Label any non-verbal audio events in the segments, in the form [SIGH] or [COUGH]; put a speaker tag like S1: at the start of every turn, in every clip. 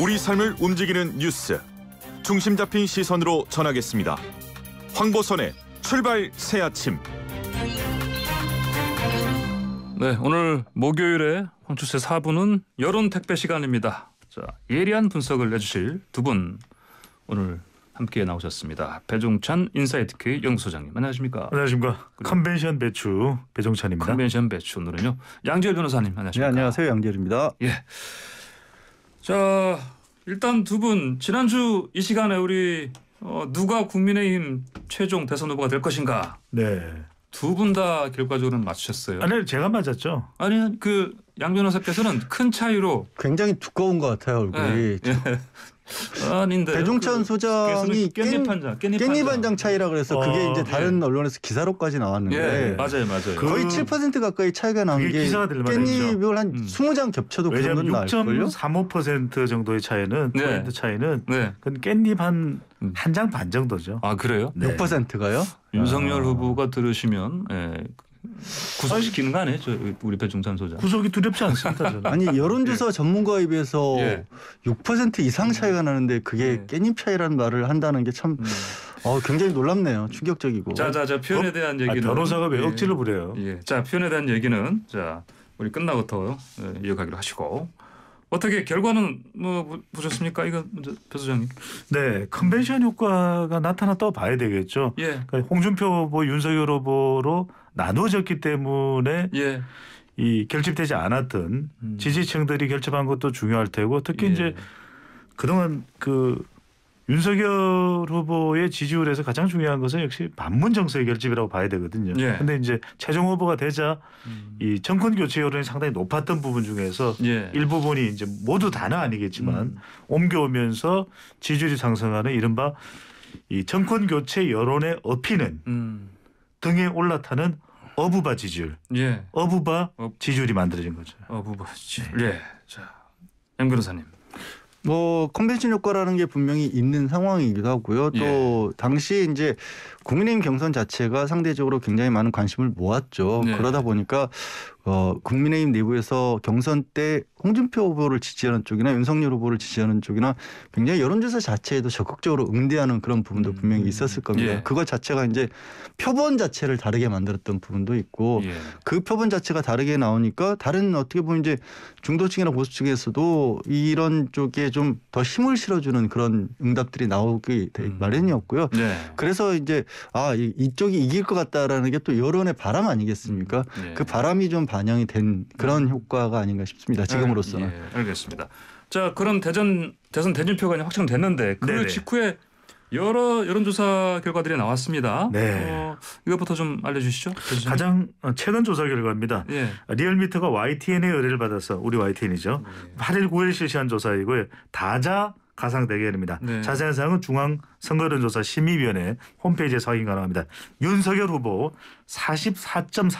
S1: 우리
S2: 삶을 움직이는 뉴스 중심 잡힌 시선으로 전하겠습니다. 황보선의
S3: 출발 새 아침. 네, 오늘 목요일에 황추세 4부는 여론 택배 시간입니다. 자, 예리한 분석을 해주실 두 분 오늘 함께 나오셨습니다. 배종찬 인사이트K 연구소장님 안녕하십니까? 안녕하십니까? 컨벤션 배추 배종찬입니다. 컨벤션 배추 오늘은요 양재열 변호사님 안녕하십니까? 네, 안녕하세요 양재열입니다. 예. 자, 일단 두 분 지난주 이 시간에 우리 어, 누가 국민의힘 최종 대선 후보가 될 것인가? 네. 두 분 다 결과적으로는 맞추셨어요. 아니 제가 맞았죠. 아니 그양 변호사께서는 큰 차이로 굉장히 두꺼운 것 같아요 얼굴이. 네. [LAUGHS] 아닌데. 대종찬
S2: 그 소장이 깻잎 한 장, 깻잎, 깻잎 한 장 차이라 그래서 어, 그게 이제 네. 다른 예. 언론에서 기사로까지 나왔는데. 예, 맞아요, 맞아요. 거의 7% 그 가까이 차이가 난 게 깻잎을 한 음. 20장 겹쳐도 그 정도는 날걸요.
S1: 6.35% 정도의 차이는 네. 포인트
S3: 차이는 네.
S1: 그 깻잎 한 한 장반 음. 정도죠.
S3: 아 그래요? 네. 6%가요? 아. 윤석열 아. 후보가 들으시면 예, 구속시키는 거 아니에요? 저 우리 배종찬 소장.
S2: 구속이 두렵지 않습니다. 저는. 아니 여론조사 예. 전문가에 비해서 예. 6% 이상 차이가 음. 나는데 그게 깻잎 예. 차이라는 말을 한다는 게참 음. 어, 굉장히 놀랍네요.
S3: 충격적이고. 자자자 표현에 어? 대한 얘기는. 아, 변호사가 왜 억지를 부려요? 예. 자 표현에 대한 얘기는 자 우리 끝나고더 예, 이어가기로 하시고. 어떻게 결과는 뭐 보셨습니까? 이거 먼저 배 소장님. 네,
S1: 컨벤션 효과가 나타났다고 봐야 되겠죠. 예. 그 홍준표 후보, 윤석열 후보로 나눠졌기 때문에 예. 이 결집되지 않았던 음. 지지층들이 결집한 것도 중요할 테고 특히 예. 이제 그동안 그 윤석열 후보의 지지율에서 가장 중요한 것은 역시 반문 정서의 결집이라고 봐야 되거든요. 그런데 예. 이제 최종 후보가 되자 음. 이 정권 교체 여론이 상당히 높았던 부분 중에서 예. 일부분이 이제 모두 다는 아니겠지만 음. 옮겨오면서 지지율이 상승하는 이른바 이 정권 교체 여론의 어피는 음. 등에 올라타는 어부바 지지 예. 어부바 어...
S3: 지지이 만들어진 거죠. 어부바 지지 네. 예. 자, 양 변호사님.
S1: 뭐
S2: 컨벤션 효과라는 게 분명히 있는 상황이기도 하고요. 또 예. 당시 이제 국민의힘 경선 자체가 상대적으로 굉장히 많은 관심을 모았죠. 네. 그러다 보니까 어, 국민의힘 내부에서 경선 때 홍준표 후보를 지지하는 쪽이나 윤석열 후보를 지지하는 쪽이나 굉장히 여론조사 자체에도 적극적으로 응대하는 그런 부분도 음. 분명히 있었을 겁니다. 예. 그것 자체가 이제 표본 자체를 다르게 만들었던 부분도 있고 예. 그 표본 자체가 다르게 나오니까 다른 어떻게 보면 이제 중도층이나 보수층에서도 이런 쪽에 좀 더 힘을 실어주는 그런 응답들이 나오기 음. 마련이었고요. 네. 그래서 이제 아 이쪽이 이길 것 같다라는 게 또 여론의 바람 아니겠습니까? 예. 그 바람이 좀 반영이 된 그런 네. 효과가 아닌가 싶습니다. 네, 지금으로서는.
S3: 예, 알겠습니다. 자 그럼 대전 대선 대진표가 확정됐는데 그 네네. 직후에 여러 여론조사 결과들이 나왔습니다. 네. 어, 이것부터 좀 알려주시죠. 교수 가장 어, 최근 조사 결과입니다. 예. 리얼미터가
S1: YTN의 의뢰를 받아서 우리 YTN이죠. 네. 8일 9일 실시한 조사이고요. 다자 가상 대결입니다. 네. 자세한 사항은 중앙 선거론조사 심의위원회 홈페이지에 확인 가능합니다. 윤석열 후보 44.4%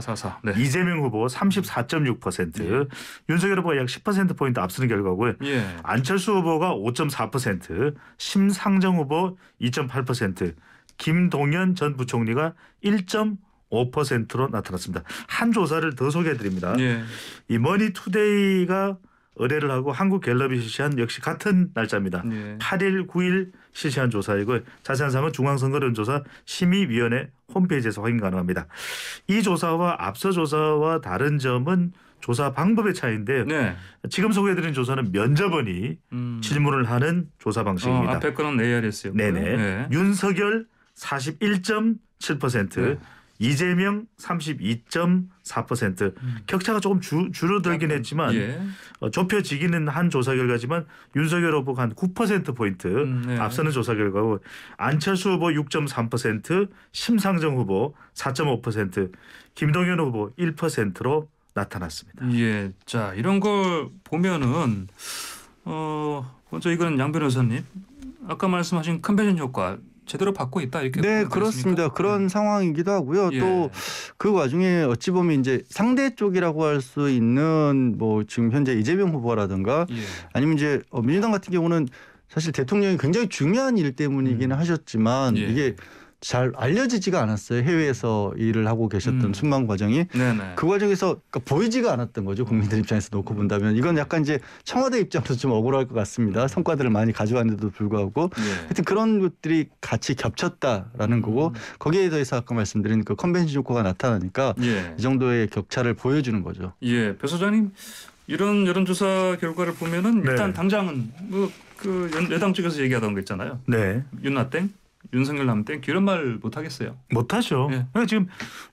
S1: 444. 네. 이재명 후보 34.6% 예. 윤석열 후보가 약10% 포인트 앞서는 결과고요. 예. 안철수 후보가 5.4% 심상정 후보 2.8% 김동연 전 부총리가 1.5%로 나타났습니다. 한 조사를 더 소개해 드립니다. 예. 이 머니투데이가 의뢰를 하고 한국갤럽이 실시한 역시 같은 날짜입니다. 네. 예. 8일, 9일 실시한 조사이고 자세한 사항은 중앙선거론조사 심의위원회 홈페이지에서 확인 가능합니다. 이 조사와 앞서 조사와 다른 점은 조사 방법의 차이인데 네. 지금 소개해드린 조사는 면접원이 음. 질문을 하는 조사 방식입니다. 어, 앞에 거는 ARS였고요. 네. 윤석열 41.7%, 네. 이재명 32.4% 음. 격차가 조금 주, 줄어들긴 약간, 예. 했지만 예. 어, 좁혀지기는 한 조사 결과지만 윤석열 후보가 한 9%포인트 음, 네. 앞서는 조사 결과고 안철수 후보 6.3% 심상정 후보 4.5% 김동연 후보 1%로 나타났습니다.
S3: 예. 자, 이런 걸 보면은 어 먼저 이건 양 변호사님 아까 말씀하신 컨벤션 효과 제대로 받고 있다 이렇게 네 그렇습니다.
S2: 있습니까? 그런 네. 상황이기도 하고요. 예. 또그 와중에 어찌 보면 이제 상대 쪽이라고 할 수 있는 뭐 지금 현재 이재명 후보라든가 예. 아니면 이제 어, 민주당 같은 경우는 사실 대통령이 굉장히 중요한 일 때문이기는 음. 하셨지만 예. 이게 잘 알려지지가 않았어요. 해외에서 일을 하고 계셨던 음. 순방 과정이 네네. 그 과정에서 그러니까 보이지가 않았던 거죠. 국민들 입장에서 놓고 본다면 이건 약간 이제 청와대 입장에서 좀 억울할 것 같습니다. 성과들을 많이 가져왔는데도 불구하고 예. 하여튼 그런 것들이 같이 겹쳤다라는 거고 음. 거기에 대해서 아까 말씀드린 그 컨벤션 효과가 나타나니까 예. 이 정도의 격차를 보여주는 거죠.
S3: 예, 배 소장님 이런 여론조사 결과를 보면은 일단 네. 당장은 뭐그 여당 쪽에서 얘기하던 거 있잖아요. 네, 윤나땡 윤석열 남때그런말 못하겠어요.
S1: 못하죠. 예. 그니까 지금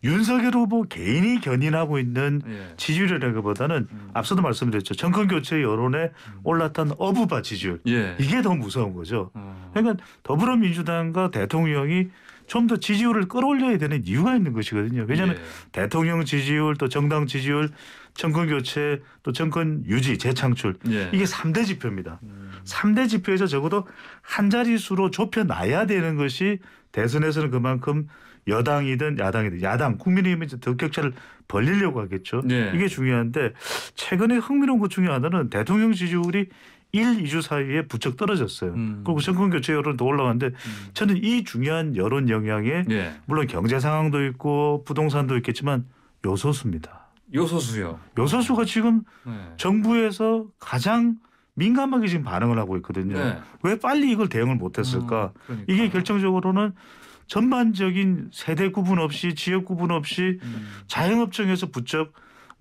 S1: 윤석열 후보 개인이 견인하고 있는 예. 지지율이라기보다는 음. 앞서도 말씀드렸죠. 정권 교체 여론에 음. 올라탄 어부바 지지율. 예. 이게 더 무서운 거죠. 음. 그러니까 더불어민주당과 대통령이 좀더 지지율을 끌어올려야 되는 이유가 있는 것이거든요. 왜냐하면 네. 대통령 지지율 또 정당 지지율 정권 교체 또 정권 유지 재창출 네. 이게 3대 지표입니다. 음. 3대 지표에서 적어도 한 자릿수로 좁혀놔야 되는 것이 대선에서는 그만큼 여당이든 야당이든 야당 국민의힘이 이제 더 격차를 벌리려고 하겠죠. 네. 이게 중요한데 최근에 흥미로운 것 중에 하나는 대통령 지지율이 일, 이 주 사이에 부쩍 떨어졌어요. 음. 그리고 정권 교체 여론도 올라갔는데 음. 저는 이 중요한 여론 영향에 예. 물론 경제 상황도 있고 부동산도 있겠지만 요소수입니다.
S3: 요소수요.
S1: 요소수가 지금 네. 정부에서 가장 민감하게 지금 반응을 하고 있거든요. 네. 왜 빨리 이걸 대응을 못했을까? 어, 그러니까. 이게 결정적으로는 전반적인 세대 구분 없이 지역 구분 없이 음. 자영업종에서 부쩍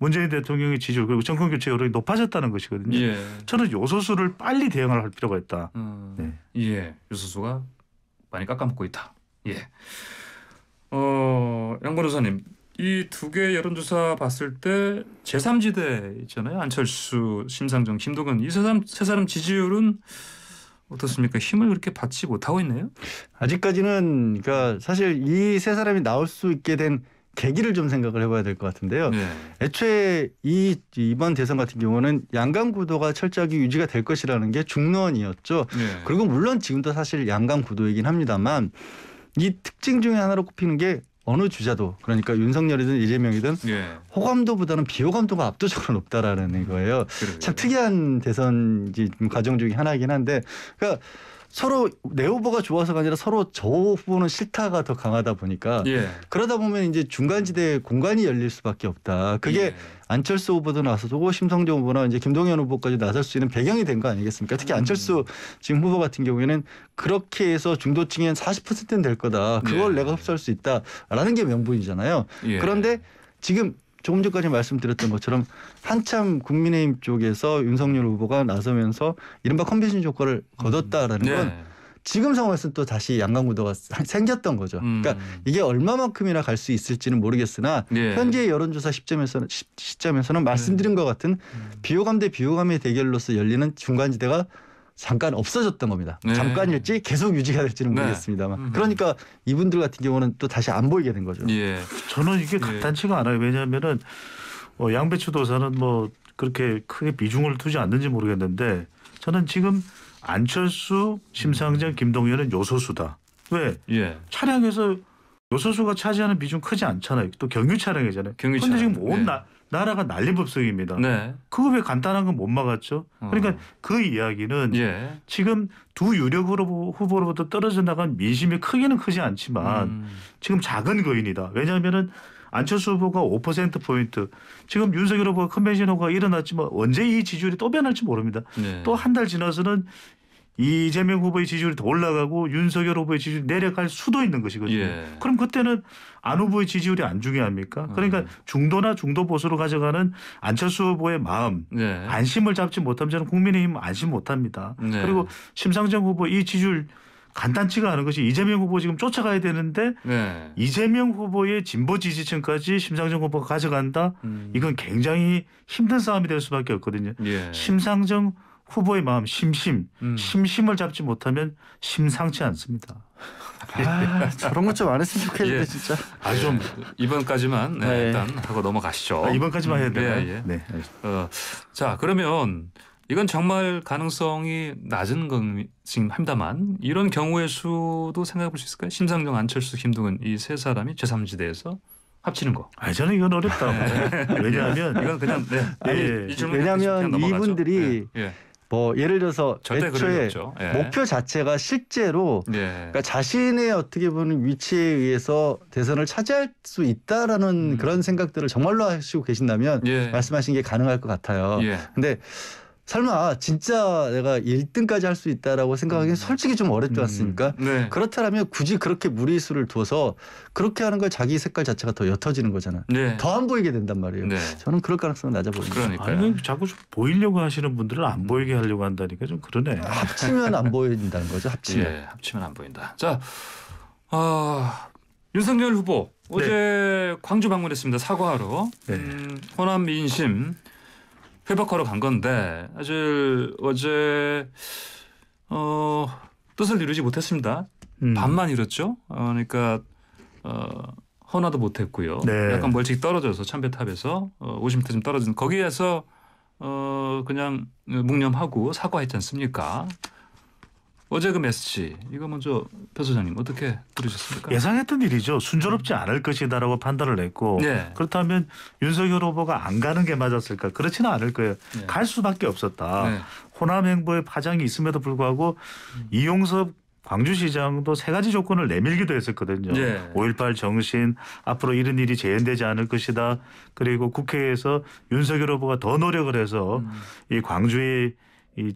S1: 문재인 대통령의 지지율 그리고 정권 교체 여론이 높아졌다는 것이거든요. 예. 저는 요소수를 빨리 대응을 할
S3: 필요가 있다. 음, 네. 예, 요소수가 많이 깎아먹고 있다. 예. 어, 양 변호사님 이 두 개 여론조사 봤을 때 제3지대 있잖아요. 안철수, 심상정, 김동연 이세 사람, 세 사람 지지율은 어떻습니까? 힘을 그렇게 받지 못하고 있네요. 아직까지는 그러니까 사실
S2: 이 세 사람이 나올 수 있게 된 계기를 좀 생각을 해봐야 될 것 같은데요. 네. 애초에 이 이번 대선 같은 경우는 양강 구도가 철저하게 유지가 될 것이라는 게 중론이었죠. 네. 그리고 물론 지금도 사실 양강 구도이긴 합니다만 이 특징 중에 하나로 꼽히는 게 어느 주자도 그러니까 윤석열이든 이재명이든 예. 호감도보다는 비호감도가 압도적으로 높다라는 거예요. 그러게요. 참 특이한 대선 과정 중의 하나이긴 한데 그러니까 서로 내 후보가 좋아서가 아니라 서로 저 후보는 싫다가 더 강하다 보니까 예. 그러다 보면 이제 중간 지대에 공간이 열릴 수밖에 없다. 그게 예. 안철수 후보도 나서고 심성정 후보나 이제 김동연 후보까지 나설 수 있는 배경이 된 거 아니겠습니까? 특히 음. 안철수 지금 후보 같은 경우에는 그렇게 해서 중도층엔 40%는 될 거다. 그걸 예. 내가 흡수할 수 있다라는 게 명분이잖아요. 예. 그런데 지금 조금 전까지 말씀드렸던 것처럼 한참 국민의힘 쪽에서 윤석열 후보가 나서면서 이른바 컨벤션 조과를 음. 거뒀다라는 네. 건 지금 상황에서 또 다시 양강구도가 생겼던 거죠. 음. 그러니까 이게 얼마만큼이나 갈 수 있을지는 모르겠으나 네. 현재 여론조사 시점에서는 시점에서는 말씀드린 네. 것 같은 음. 비호감 대 비호감의 대결로서 열리는 중간지대가 잠깐 없어졌던 겁니다. 네. 잠깐일지 계속 유지가 될지는 네. 모르겠습니다만. 음. 그러니까 이분들 같은 경우는 또 다시 안 보이게 된 거죠.
S1: 예. 저는 이게 예. 간단치가 예. 않아요. 왜냐하면은 어, 양배추 도사는 뭐 그렇게 크게 비중을 두지 않는지 모르겠는데 저는 지금 안철수, 심상정, 김동연은 요소수다. 왜? 예. 차량에서 요소수가 차지하는 비중 크지 않잖아요. 또 경유 차량이잖아요. 경유 차량. 근데 지금 온 예. 나, 나라가 난리법석입니다. 네. 그거 왜 간단한 건 못 막았죠? 그러니까 어. 그 이야기는 예. 지금 두 유력 후보, 후보로부터 떨어져 나간 민심이 크기는 크지 않지만 음. 지금 작은 거인이다. 왜냐하면은 안철수 후보가 5%포인트 지금 윤석열 후보가 컨벤션 후보가 일어났지만 언제 이 지지율이 또 변할지 모릅니다. 네. 또한 달 지나서는 이재명 후보의 지지율이 더 올라가고 윤석열 후보의 지지율이 내려갈 수도 있는 것이거든요. 예. 그럼 그때는 안 후보의 지지율이 안 중요합니까? 음. 그러니까 중도나 중도 보수로 가져가는 안철수 후보의 마음, 예. 안심을 잡지 못하면 저는 국민의힘 안심 못합니다. 예. 그리고 심상정 후보 이 지지율 간단치가 않은 것이 이재명 후보 지금 쫓아가야 되는데 네. 이재명 후보의 진보 지지층까지 심상정 후보가 가져간다. 음. 이건 굉장히 힘든 싸움이 될 수밖에 없거든요. 예. 심상정 후보의 마음 심심 음. 심심을 잡지 못하면 심상치 않습니다. 아, [LAUGHS] 저런 것 좀 안 했으면
S3: 좋겠는데 예. 진짜. 아좀 네. 이번까지만 네, 네. 일단 하고 넘어가시죠. 아, 이번까지만 해야 되나요? 예, 예. 네. 어, 자 그러면 이건 정말 가능성이 낮은 건지 합니다만 이런 경우의 수도 생각해 볼 수 있을까요? 심상정, 안철수, 김동은 이 세 사람이 제3지대에서 합치는 거. 아 저는 이건 어렵다. 네. 왜냐하면 [LAUGHS] 이건 그냥 네. 아니, 예. 왜냐하면 이분들이 예. 예. 뭐 예를 들어서 애초에 예.
S2: 목표 자체가 실제로 예. 그러니까 자신의 어떻게 보는 위치에 의해서 대선을 차지할 수 있다라는 음. 그런 생각들을 정말로 하시고 계신다면 예. 말씀하신 게 가능할 것 같아요. 예. 근데 설마 진짜 내가 1등까지 할 수 있다라고 생각하기엔 음. 솔직히 좀 어렵지 음. 않습니까? 음, 네. 그렇다면 굳이 그렇게 무리수를 둬서 그렇게 하는 걸 자기 색깔 자체가 더 옅어지는 거잖아요. 네.
S1: 더안 보이게 된단 말이에요. 네. 저는 그럴 가능성은 낮아 보입니다. 그러니까요. 아니, 자꾸 좀 보이려고 하시는 분들은 안 음. 보이게 하려고 한다니까 좀 그러네. 아,
S3: 합치면 안
S1: 보인다는 거죠.
S2: 합치면. 예,
S3: 합치면 안 보인다. 자, 아, 윤석열 후보 어제 네. 광주 방문했습니다. 사과하러. 네. 음, 호남 민심. 회복하러 간 건데 사실 어제 어, 뜻을 이루지 못했습니다. 음. 반만 이뤘죠. 어, 그러니까 어, 헌화도 못했고요. 네. 약간 멀찍 떨어져서 참배탑에서 어, 50m쯤 떨어진 거기에서 어, 그냥 묵념하고 사과했지 않습니까? 어제금 그 SC 이거 먼저 표 소장님 어떻게 들으셨습니까?
S1: 예상했던 일이죠. 순조롭지 음. 않을 것이다라고 판단을 했고 네. 그렇다면 윤석열 후보가 안 가는 게 맞았을까? 그렇지는 않을 거예요. 네. 갈 수밖에 없었다. 네. 호남 행보의 파장이 있음에도 불구하고 음. 이용섭 광주시장도 세 가지 조건을 내밀기도 했었거든요. 예. 5.18 정신, 앞으로 이런 일이 재현되지 않을 것이다. 그리고 국회에서 윤석열 후보가 더 노력을 해서 음. 이 광주의 이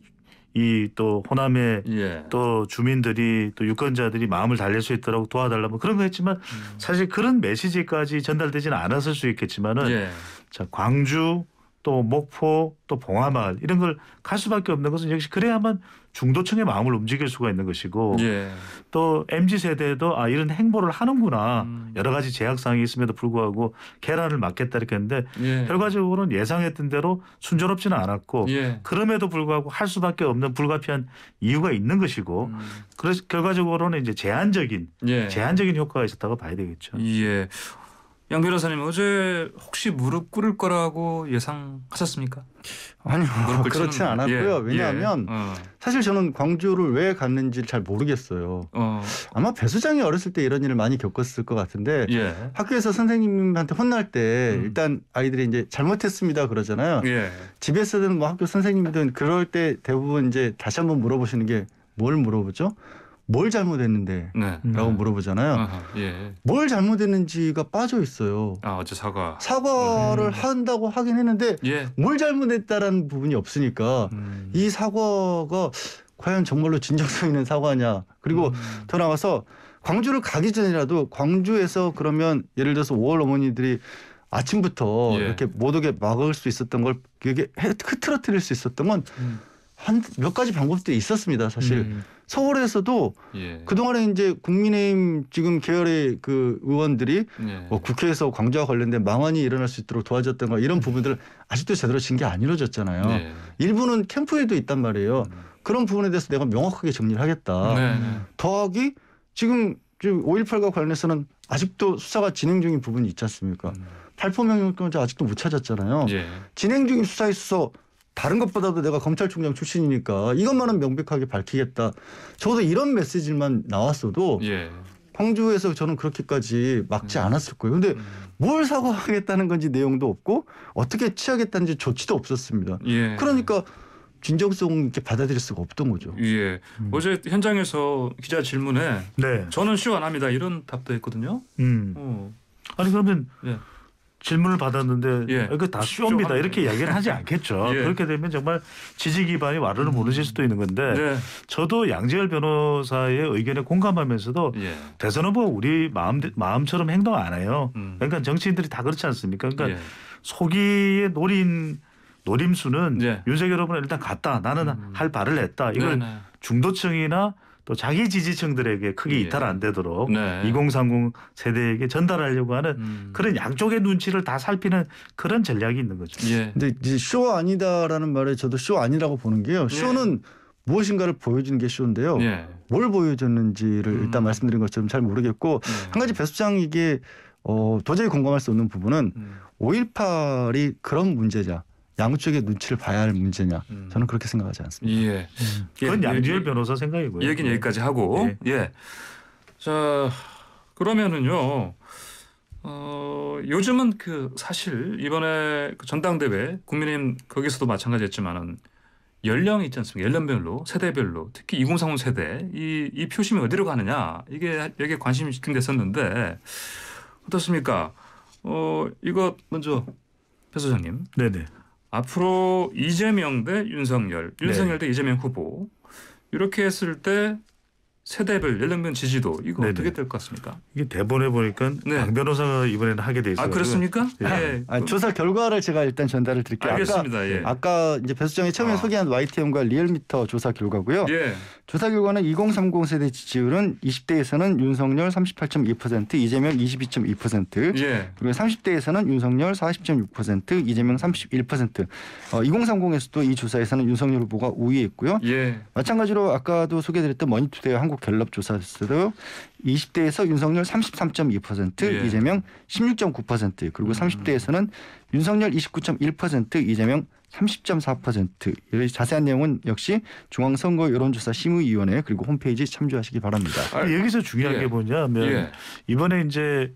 S1: 이또 호남의 예. 또 주민들이 또 유권자들이 마음을 달랠 수 있도록 도와달라 뭐 그런 거 했지만 음. 사실 그런 메시지까지 전달되지는 않았을 수 있겠지만은 예. 자 광주 또 목포, 또 봉화마을 이런 걸 갈 수밖에 없는 것은 역시 그래야만 중도층의 마음을 움직일 수가 있는 것이고 예. 또 mz 세대도 아 이런 행보를 하는구나 음. 여러 가지 제약 사항이 있음에도 불구하고 계란을 맞겠다 이렇게 했는데 예. 결과적으로는 예상했던 대로 순조롭지는 않았고 예. 그럼에도 불구하고 할 수밖에 없는 불가피한 이유가 있는 것이고 음. 그래서 결과적으로는 이제 제한적인 예. 제한적인 효과가 있었다고
S3: 봐야 되겠죠. 예. 양 변호사님 어제 혹시 무릎 꿇을 거라고 예상하셨습니까? 아니요 그렇진 않았고요. 예, 예. 왜냐하면 예, 어. 사실 저는
S2: 광주를 왜 갔는지 잘 모르겠어요. 어. 아마 배수장이 어렸을 때 이런 일을 많이 겪었을 것 같은데 예. 학교에서 선생님한테 혼날 때 음. 일단 아이들이 이제 잘못했습니다 그러잖아요. 예. 집에서든 뭐 학교 선생님든 그럴 때 대부분 이제 다시 한번 물어보시는 게 뭘 물어보죠? 뭘 잘못했는데? 네. 라고 음. 물어보잖아요. 아하, 예. 뭘 잘못했는지가 빠져 있어요.
S3: 아, 어제 사과.
S2: 사과를 음. 한다고 하긴 했는데 예. 뭘 잘못했다라는 부분이 없으니까 음. 이 사과가 과연 정말로 진정성 있는 사과냐. 그리고 음. 더 나가서 광주를 가기 전이라도 광주에서 그러면 예를 들어서 5월 어머니들이 아침부터 예. 이렇게 못 오게 막을 수 있었던 걸 이게 흐트러뜨릴 수 있었던 건 음. 한몇 가지 방법들이 있었습니다. 사실 음. 서울에서도 예. 그동안에 이제 국민의힘 지금 계열의 그 의원들이 예. 어, 국회에서 광주와 관련된 망언이 일어날 수 있도록 도와줬던 거 이런 부분들 아직도 제대로 진 게 안 이루어졌잖아요. 예. 일부는 캠프에도 있단 말이에요. 음. 그런 부분에 대해서 내가 명확하게 정리를 하겠다. 네. 더하기 지금 지금 5.18과 관련해서는 아직도 수사가 진행 중인 부분이 있지 않습니까? 음. 발포 명령권자 아직도 못 찾았잖아요. 예. 진행 중인 수사에 있어서 다른 것보다도 내가 검찰총장 출신이니까 이것만은 명백하게 밝히겠다. 적어도 이런 메시지만 나왔어도 예. 광주에서 저는 그렇게까지 막지 음. 않았을 거예요. 근데 음. 뭘 사과하겠다는 건지 내용도 없고 어떻게 취하겠다는지 조치도 없었습니다. 예. 그러니까 진정성 있게 받아들일 수가 없던 거죠.
S3: 예. 음. 어제 현장에서 기자 질문에 네. 저는 시안 합니다 이런 답도 했거든요.
S1: 음. 어. 아니 그러면 예. 질문을 받았는데 예. 아, 이거 다 쇼입니다 아, 이렇게 예. 이야기를 하지 않겠죠. [LAUGHS] 예. 그렇게 되면 정말 지지 기반이 와르르 음. 무너질 수도 있는 건데 네. 저도 양재열 변호사의 의견에 공감하면서도 예. 대선 후보 뭐 우리 마음 마음처럼 행동 안 해요. 음. 그러니까 정치인들이 다 그렇지 않습니까? 그러니까 예. 속이의 노린 노림수는 예. 윤석열 후보는 일단 갔다 나는 음. 할 바를 했다 이걸 네네. 네. 중도층이나 또 자기 지지층들에게 크게 예. 이탈 안 되도록 네. 2030 세대에게 전달하려고 하는 음. 그런 양쪽의 눈치를 다 살피는 그런 전략이 있는 거죠.
S2: 그런데 예. 이제 쇼 아니다라는 말에 저도 쇼 아니라고 보는 게요. 예. 쇼는 무엇인가를 보여주는 게 쇼인데요. 예. 뭘 보여줬는지를 음. 일단 말씀드린 것처럼 잘 모르겠고 한 가지 배 수장 이게 어, 도저히 공감할 수 없는 부분은 음. 5.18이 그런 문제자 양쪽의 눈치를 봐야 할 문제냐 음. 저는 그렇게 생각하지
S3: 않습니다. 예. 음. 예 그건 예, 양지열 예. 변호사 생각이고요. 얘기는 여기까지 하고 예. 예. 자 그러면은요. 어, 요즘은 그 사실 이번에 그 전당대회 국민의힘 거기서도 마찬가지였지만은 연령이 있지 않습니까? 연령별로 세대별로 특히 2030 세대 이, 이 표심이 어디로 가느냐 이게 여기에 관심이 집중됐었는데 어떻습니까? 어 이거 먼저 배 소장님. 네네. 앞으로 이재명 대 윤석열, 윤석열 네. 대 이재명 후보 이렇게 했을 때 세대별 예를 들면 지지도 이거 네네. 어떻게 될 것 같습니까? 이게 대본에 보니까 네. 강 변호사가 이번에는 하게 돼 있어요. 아 그렇습니까? 예. 네. 아,
S2: 조사 결과를 제가 일단 전달을 드릴게요. 알겠습니다. 아까, 예. 아까 이제 배수장이 처음에 아. 소개한 YTN과 리얼미터 조사 결과고요. 예. 조사 결과는 2030 세대 지지율은 20대에서는 윤석열 38.2%, 이재명 22.2%, 예. 그리고 30대에서는 윤석열 40.6%, 이재명 31%. 어, 2030에서도 이 조사에서는 윤석열 후보가 우위에 있고요. 예. 마찬가지로 아까도 소개드렸던 머니투데이 한국 미국 갤럽 조사에서도 20대에서 윤석열 33.2%, 예. 이재명 16.9% 그리고 음. 30대에서는 윤석열 29.1%, 이재명 30.4% 이런 자세한 내용은 역시 중앙선거 여론조사 심의위원회 그리고 홈페이지 참조하시기 바랍니다.
S1: 아, 여기서 중요한 예. 게 뭐냐면 예. 이번에 이제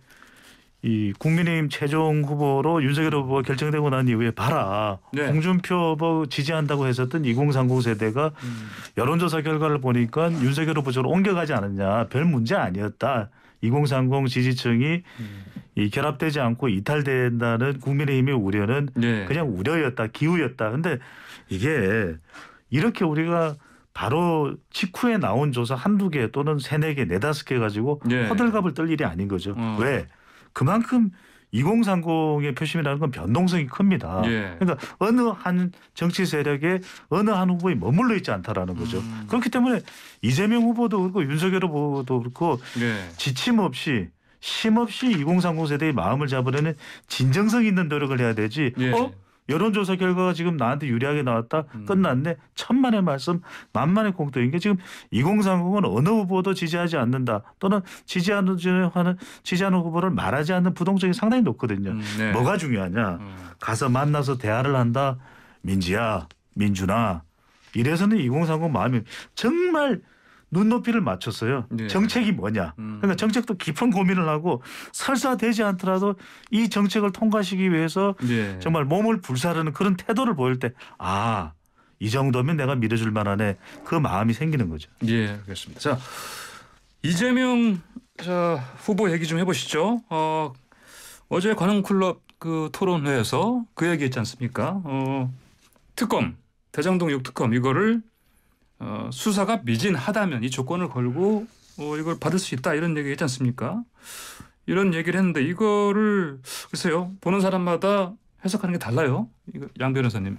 S1: 이 국민의힘 최종 후보로 윤석열 후보가 결정되고 난 이후에 봐라 네. 홍준표 후보 지지한다고 했었던 2030 세대가 음. 여론조사 결과를 보니까 윤석열 후보 쪽으로 옮겨가지 않았냐 별 문제 아니었다 2030 지지층이 음. 이 결합되지 않고 이탈된다는 국민의힘의 우려는 네. 그냥 우려였다 기우였다 근데 이게 이렇게 우리가 바로 직후에 나온 조사 한두 개 또는 세네 개, 네다섯 개 가지고 네. 허들갑을 떨 일이 아닌 거죠. 어. 왜? 그만큼 2030의 표심이라는 건 변동성이 큽니다. 예. 그러니까 어느 한 정치 세력에 어느 한 후보에 머물러 있지 않다라는 거죠. 음. 그렇기 때문에 이재명 후보도 그렇고 윤석열 후보도 그렇고 예. 지침 없이 힘 없이 2030 세대의 마음을 잡으려는 진정성 있는 노력을 해야 되지. 예. 어? 여론조사 결과가 지금 나한테 유리하게 나왔다 음. 끝났네 천만의 말씀 만만의 공통인 게 지금 2030은 어느 후보도 지지하지 않는다 또는 지지하는 지지하는 후보를 말하지 않는 부동적이 상당히 높거든요. 음, 네. 뭐가 중요하냐 음. 가서 만나서 대화를 한다 민지야 민준아 이래서는 2030 마음이 정말 눈높이를 맞췄어요. 네. 정책이 뭐냐. 음. 그러니까 정책도 깊은 고민을 하고 설사 되지 않더라도 이 정책을 통과시키기 위해서 네. 정말 몸을 불사르는 그런 태도를 보일 때 아, 이 정도면 내가 밀어줄 만하네. 그 마음이 생기는
S3: 거죠. 예, 알겠습니다. 자, 이재명 자, 후보 얘기 좀 해보시죠. 어, 어제 관흥클럽 그 토론회에서 그 얘기 했지 않습니까? 어, 특검, 대장동 6특검 이거를 어, 수사가 미진하다면 이 조건을 걸고 어, 이걸 받을 수 있다 이런 얘기 있지 않습니까? 이런 얘기를 했는데 이거를 글쎄요 보는 사람마다 해석하는 게 달라요. 이거 양 변호사님.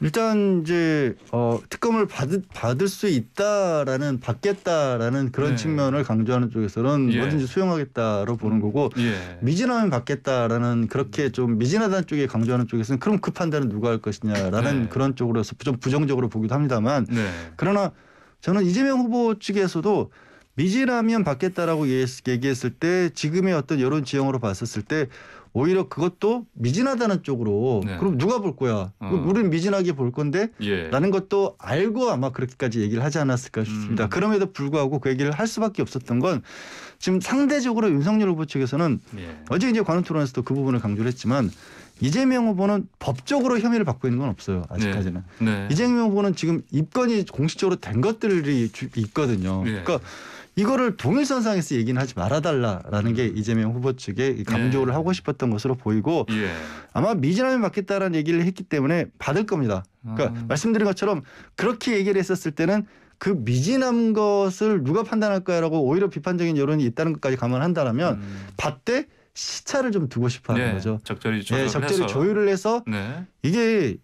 S2: 일단 이제 어, 특검을 받을, 받을 수 있다라는 받겠다라는 그런 네. 측면을 강조하는 쪽에서는 예. 뭐든지 수용하겠다로 보는 거고 예. 미진하면 받겠다라는 그렇게 좀 미진하다는 쪽에 강조하는 쪽에서는 그럼 그 판단은 누가 할 것이냐라는 네. 그런 쪽으로서 좀 부정적으로 보기도 합니다만 네. 그러나 저는 이재명 후보 측에서도 미진하면 받겠다라고 얘기했을 때 지금의 어떤 여론 지형으로 봤었을 때 오히려 그것도 미진하다는 쪽으로 네. 그럼 누가 볼 거야? 어. 우리는 미진하게 볼 건데 예. 라는 것도 알고 아마 그렇게까지 얘기를 하지 않았을까 음. 싶습니다. 음. 그럼에도 불구하고 그 얘기를 할 수밖에 없었던 건 지금 상대적으로 윤석열 후보 측에서는 예. 어제 이제 관훈 토론에서도 그 부분을 강조를 했지만 이재명 후보는 법적으로 혐의를 받고 있는 건 없어요. 아직까지는. 네. 네. 이재명 후보는 지금 입건이 공식적으로 된 것들이 있거든요. 네. 그러니까 이거를 동일선상에서 얘기는 하지 말아달라라는 게 음. 이재명 후보 측의 강조를 예. 하고 싶었던 것으로 보이고 예. 아마 미진함면 맞겠다라는 얘기를 했기 때문에 받을 겁니다. 그러니까 아. 말씀드린 것처럼 그렇게 얘기를 했었을 때는 그 미진한 것을 누가 판단할까라고 오히려 비판적인 여론이 있다는 것까지 감안한다면 음. 받되 시차를 좀 두고 싶어하는 네, 거죠.
S3: 적절히 조율을 네, 적절히 해서, 조율을 해서 네.
S2: 이게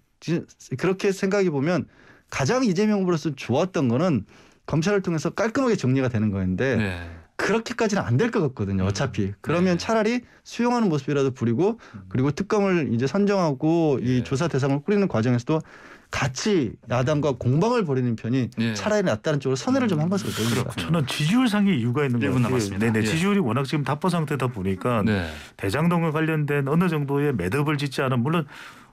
S2: 그렇게 생각해 보면 가장 이재명 후보로서 좋았던 거는 검찰을 통해서 깔끔하게 정리가 되는 거였는데 네. 그렇게까지는 안 될 것 같거든요. 음. 어차피 그러면 네. 차라리 수용하는 모습이라도 부리고 음. 그리고 특검을 이제 선정하고 네. 이 조사 대상을 꾸리는 과정에서도 같이 야당과 공방을 벌이는 편이 예. 차라리 낫다는 쪽으로 선회를 좀한 것으로 보입니다.
S1: 저는 지지율 상의 이유가 있는 거예습니다 네네, 예. 지지율이 워낙 지금 답보 상태다 보니까 네. 대장동과 관련된 어느 정도의 매듭을 짓지 않은 물론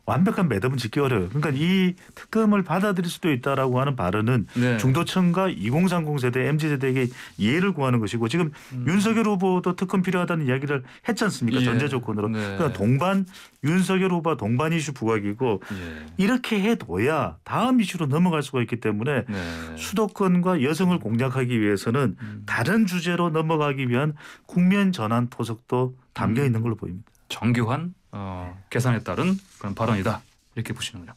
S1: 완벽한 매듭은 짓기 려요 그러니까 이 특검을 받아들일 수도 있다라고 하는 발언은 네. 중도층과 2030 세대, MZ 세대에게 이해를 구하는 것이고 지금 음. 윤석열 후보도 특검 필요하다는 이야기를 했지 않습니까? 예. 전제 조건으로. 네. 그러니까 동반 윤석열 후보 동반 이슈 부각이고 예. 이렇게 해둬야 다음 이슈로 넘어갈 수가 있기 때문에 네. 수도권과 여성을 공략하기 위해서는 음. 다른 주제로 넘어가기 위한 국면 전환
S3: 포석도 담겨 음. 있는 걸로 보입니다. 정규환 어, 계산에 따른 그런 발언이다 이렇게 보시는군요.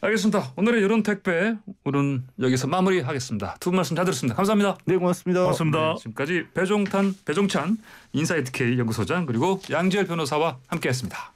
S3: 알겠습니다. 오늘의 여론 택배 오늘은 여기서 마무리하겠습니다. 두 분 말씀 잘 들었습니다. 감사합니다. 네 고맙습니다. 고맙습니다. 네, 지금까지 배종탄 배종찬 인사이트 K 연구소장 그리고 양지열 변호사와 함께했습니다.